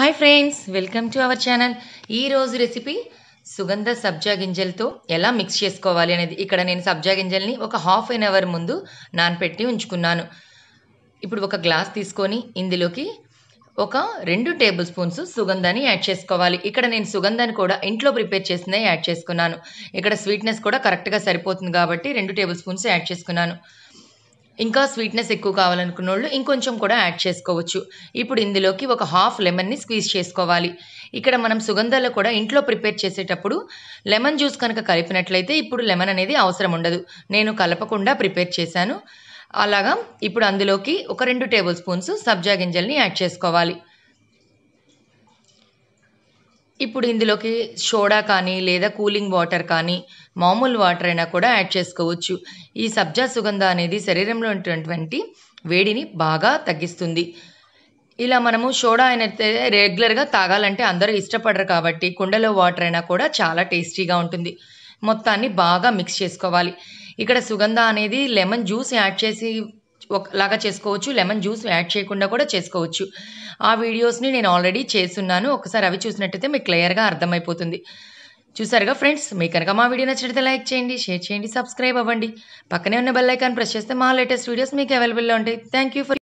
hi friends welcome to our channel ఈరోజు recipe సుగంధ సబ్జా గింజలతో ఎలా మిక్స్ చేసుకోవాలి అనేది ఇక్కడ నేను సబ్జా గింజల్ని ఒక హాఫ్ అన్ అవర్ ముందు నానపెట్టి ఉంచుకున్నాను ఇప్పుడు ఒక గ్లాస్ తీసుకొని ఇందులోకి ఒక రెండు టేబుల్ స్పూన్స్ సుగంధాన్ని యాడ్ చేసుకోవాలి ఇక్కడ నేను సుగంధాన్ని కూడా ఇంట్లో ప్రిపేర్ చేసిన యాడ్ చేసుకున్నాను ఇక్కడ స్వీట్నెస్ కూడా కరెక్ట్గా సరిపోతుంది కాబట్టి రెండు టేబుల్ స్పూన్స్ యాడ్ చేసుకున్నాను ఇంకా స్వీట్నెస్ ఎక్కువ కావాలనుకున్న వాళ్ళు ఇంకొంచెం కూడా యాడ్ చేసుకోవచ్చు ఇప్పుడు ఇందులోకి ఒక హాఫ్ లెమన్ని స్క్వీజ్ చేసుకోవాలి ఇక్కడ మనం సుగంధాలు కూడా ఇంట్లో ప్రిపేర్ చేసేటప్పుడు లెమన్ జ్యూస్ కనుక కలిపినట్లయితే ఇప్పుడు లెమన్ అనేది అవసరం ఉండదు నేను కలపకుండా ప్రిపేర్ చేశాను అలాగా ఇప్పుడు అందులోకి ఒక రెండు టేబుల్ స్పూన్స్ సబ్జా గింజల్ని యాడ్ చేసుకోవాలి ఇప్పుడు ఇందులోకి సోడా కానీ లేదా కూలింగ్ వాటర్ కానీ మామూలు వాటర్ అయినా కూడా యాడ్ చేసుకోవచ్చు ఈ సబ్జా సుగంధ అనేది శరీరంలో ఉన్నటువంటి వేడిని బాగా తగ్గిస్తుంది ఇలా మనము సోడా అయితే రెగ్యులర్గా తాగాలంటే అందరూ ఇష్టపడరు కాబట్టి కుండలో వాటర్ అయినా కూడా చాలా టేస్టీగా ఉంటుంది మొత్తాన్ని బాగా మిక్స్ చేసుకోవాలి ఇక్కడ సుగంధ అనేది లెమన్ జ్యూస్ యాడ్ చేసి లాగా చేసుకోవచ్చు లెమన్ జ్యూస్ యాడ్ చేయకుండా కూడా చేసుకోవచ్చు ఆ వీడియోస్ని నేను ఆల్రెడీ చేస్తున్నాను ఒకసారి అవి చూసినట్టయితే మీకు క్లియర్గా అర్థమైపోతుంది చూసారుగా ఫ్రెండ్స్ మీకు కనుక మా వీడియో నచ్చినట్టు లైక్ చేయండి షేర్ చేయండి సబ్స్క్రైబ్ అవ్వండి పక్కనే ఉన్న బెల్లైకాన్ ప్రెస్ చేస్తే మా లేటెస్ట్ వీడియోస్ మీకు అవైలబుల్లో ఉంటాయి థ్యాంక్ ఫర్